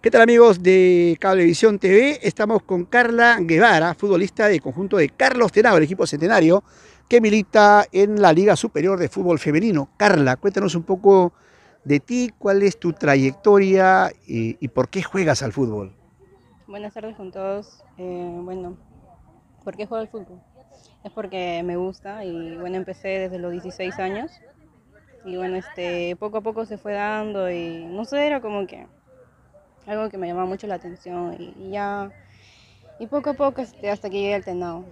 ¿Qué tal amigos de Cablevisión TV? Estamos con Carla Guevara, futbolista del conjunto de Carlos Tenado, el equipo centenario, que milita en la Liga Superior de Fútbol Femenino. Carla, cuéntanos un poco de ti, cuál es tu trayectoria y, por qué juegas al fútbol. Buenas tardes con todos. Eh, bueno, ¿por qué juego al fútbol? Es porque me gusta y bueno, empecé desde los 16 años y bueno, este, poco a poco se fue dando y no sé, era como que algo que me llamaba mucho la atención y, ya, y poco a poco este, hasta que llegué al Tenao.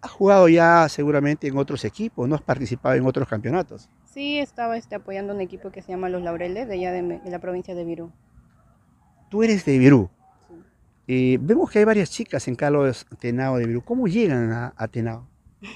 Has jugado ya seguramente en otros equipos, ¿no? Has participado en otros campeonatos. Sí, estaba este, apoyando un equipo que se llama Los Laureles, de allá de, la provincia de Virú. Tú eres de Virú. Sí. Eh, vemos que hay varias chicas en Carlos Tenao de Virú. ¿Cómo llegan a, a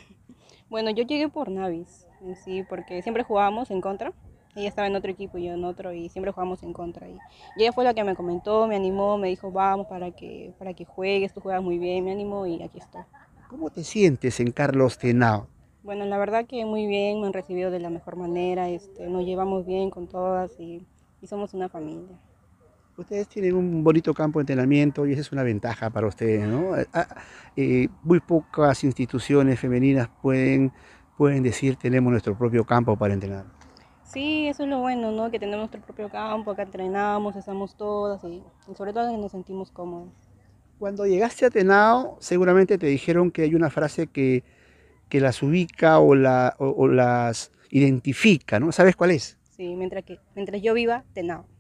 bueno, yo llegué por Navis, sí, porque siempre jugábamos en contra ella estaba en otro equipo y yo en otro y siempre jugamos en contra. Y, y, ella fue la que me comentó, me animó, me dijo, vamos para que, para que juegues, tú juegas muy bien, me animó y aquí estoy. ¿Cómo te sientes en Carlos Tenao? Bueno, la verdad que muy bien, me han recibido de la mejor manera, este, nos llevamos bien con todas y, somos una familia. Ustedes tienen un bonito campo de entrenamiento y esa es una ventaja para ustedes, ¿no? Eh, ah, eh, muy pocas instituciones femeninas pueden, pueden decir tenemos nuestro propio campo para entrenar. Sí, eso es lo bueno, ¿no? Que tenemos nuestro propio campo, acá entrenamos, estamos todas y, sobre todo que nos sentimos cómodos. Cuando llegaste a Tenao, seguramente te dijeron que hay una frase que, que las ubica o, la, las identifica, ¿no? ¿Sabes cuál es? Sí, mientras, que, mientras yo viva, Tenao.